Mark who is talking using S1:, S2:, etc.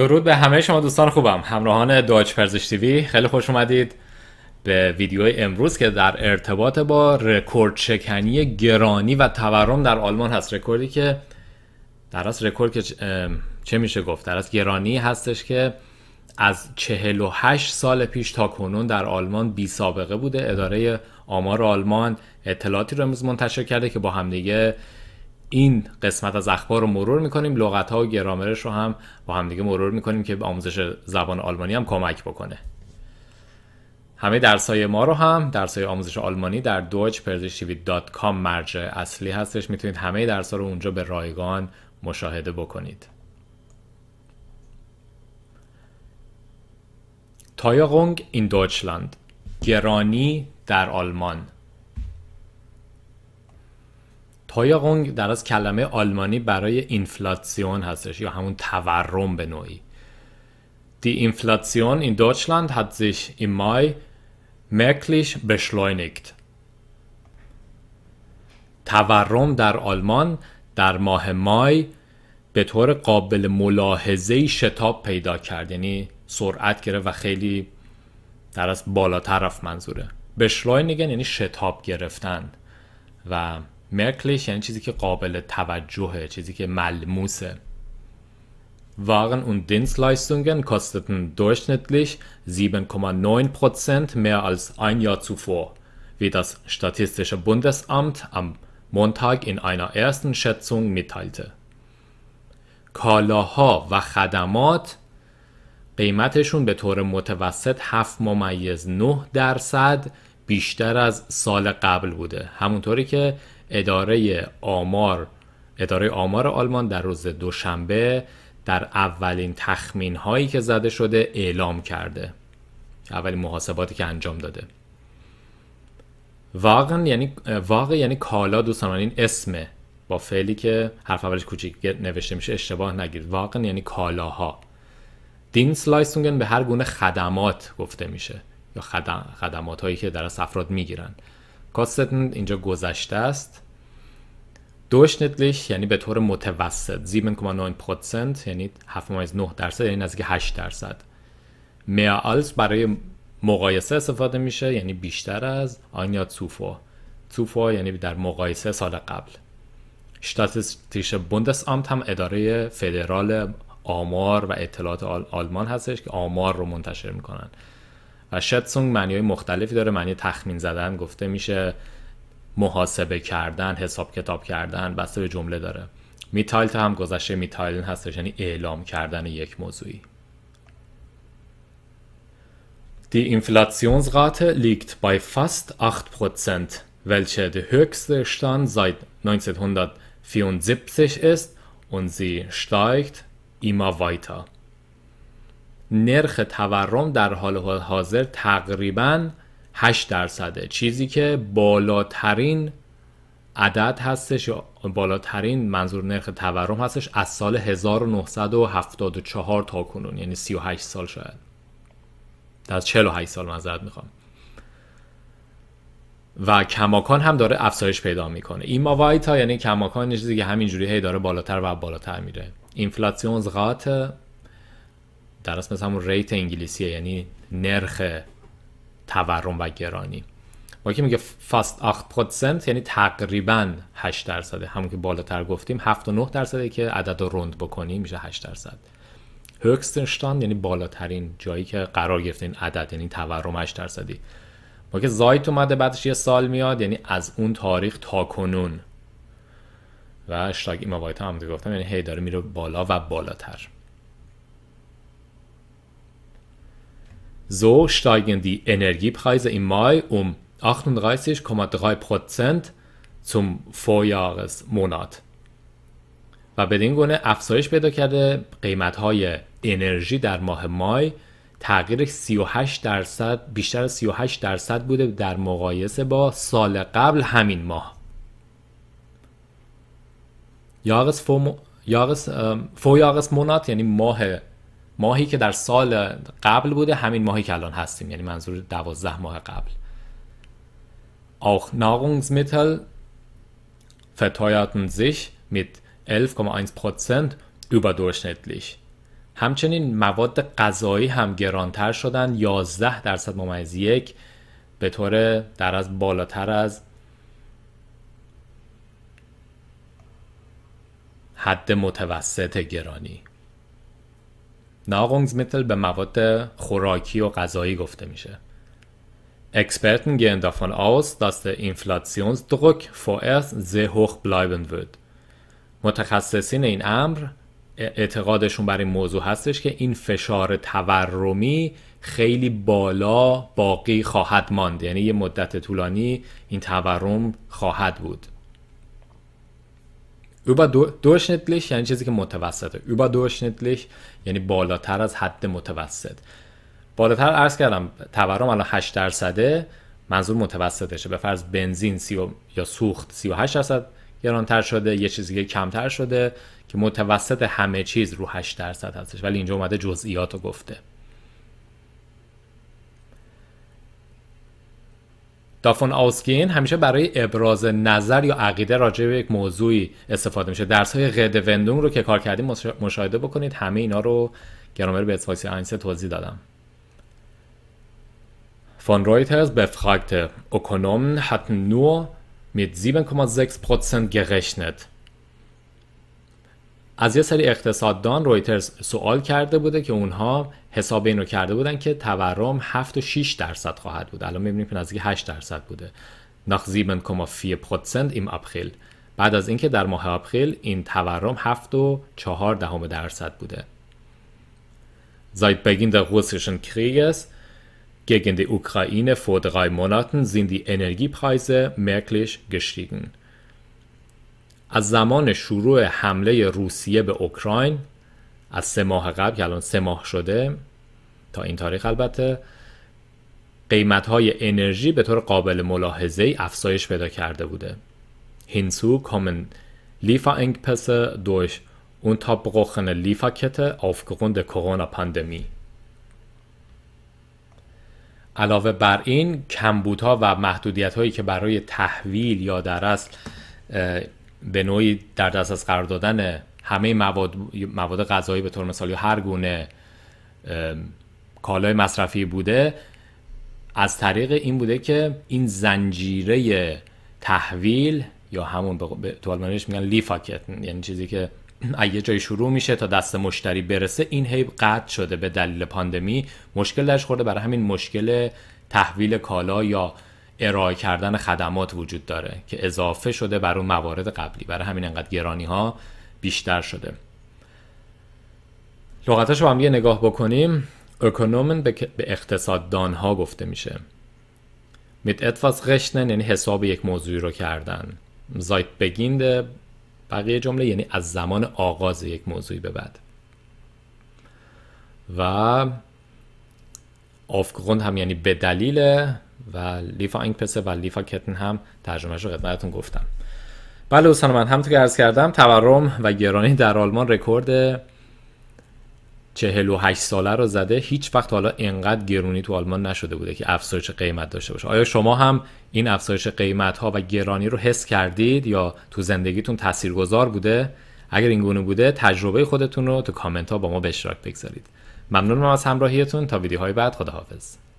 S1: درود به همه شما دوستان خوبم همراهان داج پرزش تیوی خیلی خوش اومدید به ویدیو امروز که در ارتباط با رکورد شکنی گرانی و تورم در آلمان هست رکوردی که در رکورد که چه میشه گفت در از گرانی هستش که از 48 سال پیش تا کنون در آلمان بی سابقه بوده اداره آمار آلمان اطلاعاتی رو امروز منتشر کرده که با همدیگه این قسمت از اخبار رو مرور میکنیم لغت ها و گرامرش رو هم با همدیگه مرور میکنیم که به آموزش زبان آلمانی هم کمک بکنه همه های ما رو هم های آموزش آلمانی در deutschpersischTV.com مرجع اصلی هستش میتونید همه ها رو اونجا به رایگان مشاهده بکنید تایاغونگ این دوچلند گرانی در آلمان تایاقونگ در از کلمه آلمانی برای اینفلاسیون هستش یا همون تورم به نوعی Die Inflation in Deutschland hat sich im Mai merklich beschleunigt. تورم در آلمان در ماه مای به طور قابل ملاحظه شتاب پیدا کرد یعنی سرعت گرفت و خیلی در از بالا طرف منظوره بشلوینگن یعنی شتاب گرفتن و مرکلش یعنی چیزی که قابل توجهه چیزی که ملموسه waren und Dienstleistungen kosteten durchschnittlich 7,9% mehr als ein Jahr zuvor, wie das Statistische Bundesamt am Montag in einer ersten Schätzung mitteilte. کالاها و خدمات قیمتشون به طور متوسط 7 ممیز 9 درصد بیشتر از سال قبل بوده همونطوری که اداره آمار اداره آمار آلمان در روز دوشنبه در اولین تخمین هایی که زده شده اعلام کرده اولین محاسباتی که انجام داده واقع یعنی واقع یعنی کالا دوستان این اسمه با فعلی که حرف اولش کوچیک نوشته میشه اشتباه نگیرید واقع یعنی کالاها سلایسونگن به هر گونه خدمات گفته میشه یا خدم، خدمات هایی که در افراد میگیرن کاستن اینجا گذشته است durchschnittlich یعنی به طور متوسط 7,9% یعنی 7.9 درصد یعنی نزدیک 8 درصد میالز برای مقایسه استفاده میشه یعنی بیشتر از آن یا توفا یعنی در مقایسه سال قبل بوندس آمت هم اداره فدرال آمار و اطلاعات آلمان هستش که آمار رو منتشر میکنن و شتسونگ معنی مختلفی داره معنی تخمین زدن گفته میشه محاسبه کردن حساب کتاب کردن بسته به جمله داره میتایلت هم گذشته میتایلن هستش یعنی اعلام کردن یک موضوعی دی Die Inflationsrate لیگت بای fast 8%, welche der höchste Stand seit 1974 است و sie steigt ایما weiter. نرخ تورم در حال حاضر تقریبا 8 درصده چیزی که بالاترین عدد هستش بالاترین منظور نرخ تورم هستش از سال 1974 تا کنون یعنی 38 سال شاید از 48 سال معذرت میخوام و کماکان هم داره افزایش پیدا میکنه این ها یعنی کماکان چیزی که همینجوری هی داره بالاتر و بالاتر میره اینفلاسیون زغاته در اصل مثل همون ریت انگلیسیه یعنی نرخ تورم و گرانی با که میگه فاست 8 یعنی تقریبا 8 درصده همون که بالاتر گفتیم 7 و 9 درصده که عدد رو رند بکنیم میشه 8 درصد هرکستنشتان یعنی بالاترین جایی که قرار گرفته این عدد یعنی تورم 8 درصدی با که زایت اومده بعدش یه سال میاد یعنی از اون تاریخ تا کنون و اشتاگ ایما هم گفتم یعنی هی داره میره بالا و بالاتر So steigen die Energiepreise im Mai um 38,3 Prozent zum Vorjahresmonat و بدین گونه افزایش پیدا کرده قیمت های انرژی در ماه مای تغییر 38 درصد بیشتر 38 درصد بوده در مقایسه با سال قبل همین ماه یاغس فو م... یاغس... فو یاغس مونات یعنی ماه ماهی که در سال قبل بوده همین ماهی که الان هستیم یعنی منظور دوازده ماه قبل Auch Nahrungsmittel verteuerten sich mit 11,1% überdurchschnittlich. همچنین مواد غذایی هم گرانتر شدن 11 درصد ممیز یک به طور در از بالاتر از حد متوسط گرانی Nahrungsmittel به مواد خوراکی و غذایی گفته میشه. Experten gehen davon aus, dass der Inflationsdruck vorerst hoch bleiben wird. متخصصین این امر اعتقادشون بر این موضوع هستش که این فشار تورمی خیلی بالا باقی خواهد ماند یعنی یه مدت طولانی این تورم خواهد بود überdurchschnittlich یعنی چیزی که متوسطه überdurchschnittlich یعنی بالاتر از حد متوسط بالاتر عرض کردم تورم الان 8 درصده منظور متوسطشه به فرض بنزین سی و... یا سوخت 38 درصد گرانتر شده یه چیزی که کمتر شده که متوسط همه چیز رو 8 درصد هستش ولی اینجا اومده جزئیات رو گفته دافون آسکین همیشه برای ابراز نظر یا عقیده راجع به یک موضوعی استفاده میشه درس های غد وندون رو که کار کردیم مشاهده بکنید همه اینا رو گرامر به اتفاقی آینسه توضیح دادم فون رویترز befragte اکنومن hatten نور mit 7,6% gerechnet. از یه سری اقتصاددان رویترز سوال کرده بوده که اونها حساب این رو کرده بودن که تورم 7 و 6 درصد خواهد بود الان میبینیم که نزدیک 8 درصد بوده نخ 7,4 درصد ایم اپریل بعد از اینکه در ماه اپریل این تورم 7 و 4 دهم درصد بوده Seit Beginn der russischen Krieges gegen die Ukraine vor drei Monaten sind die Energiepreise merklich gestiegen. از زمان شروع حمله روسیه به اوکراین از سه ماه قبل که الان سه ماه شده تا این تاریخ البته قیمت های انرژی به طور قابل ملاحظه ای افزایش پیدا کرده بوده هینسو کامن لیفا پس دوش اون لیفا کته آفگوند کرونا پاندمی علاوه بر این کمبودها و محدودیت هایی که برای تحویل یا در اصل به نوعی در دست از قرار دادن همه مواد مواد غذایی به طور مثال هر گونه کالای مصرفی بوده از طریق این بوده که این زنجیره تحویل یا همون به تو میگن لیفاکت یعنی چیزی که اگه جای شروع میشه تا دست مشتری برسه این هی قطع شده به دلیل پاندمی مشکل درش خورده برای همین مشکل تحویل کالا یا ارائه کردن خدمات وجود داره که اضافه شده بر اون موارد قبلی برای همین انقدر گرانی ها بیشتر شده لغتش رو هم یه نگاه بکنیم اکونومن به اقتصاددان ها گفته میشه میت اتفاس غشنن یعنی حساب یک موضوعی رو کردن زایت بگینده بقیه جمله یعنی از زمان آغاز یک موضوعی به بعد و آفگوند هم یعنی به دلیل و لیفا پسه و لیفا کتن هم ترجمهش رو خدمتتون گفتم بله دوستان من همونطور که عرض کردم تورم و گرانی در آلمان رکورد 48 ساله رو زده هیچ وقت حالا اینقدر گرونی تو آلمان نشده بوده که افزایش قیمت داشته باشه آیا شما هم این افزایش قیمت ها و گرانی رو حس کردید یا تو زندگیتون تاثیرگذار بوده اگر این گونه بوده تجربه خودتون رو تو کامنت ها با ما به اشتراک بگذارید ممنونم از همراهیتون تا ویدیوهای بعد خداحافظ